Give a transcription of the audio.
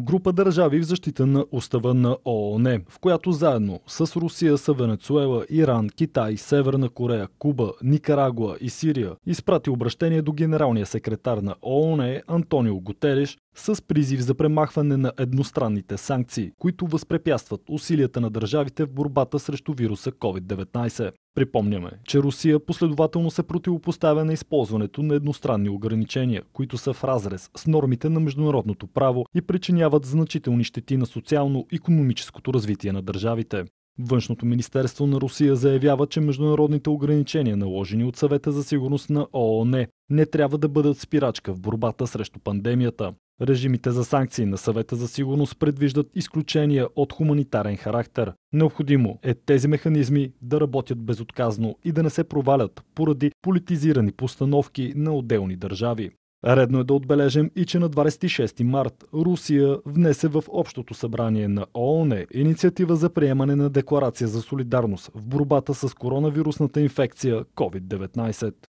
група държави в защита на устава на ООН, в която заедно с Русия са Венецуела, Иран, Китай, Северна Корея, Куба, Никарагуа и Сирия изпрати обращение до генералния секретар на ООН Антонио Гутериш с призив за премахване на едностранните санкции, които възпрепятстват усилията на държавите в борбата срещу вируса COVID-19. Припомняме, че Русия последователно се противопоставя на използването на едностранни ограничения, които са в разрез с нормите на международното право и причиняват значителни щети на социално-економическото развитие на държавите. Външното министерство на Русия заявява, че международните ограничения, наложени от съвета за сигурност на ООН, не трябва да бъдат спирачка в борбата срещу пандемията. Режимите за санкции на съвета за сигурност предвиждат изключения от хуманитарен характер. Необходимо е тези механизми да работят безотказно и да не се провалят поради политизирани постановки на отделни държави. Редно е да отбележим и че на 26 март Русия внесе в Общото събрание на ООН инициатива за приемане на декларация за солидарност в борбата с коронавирусната инфекция COVID-19.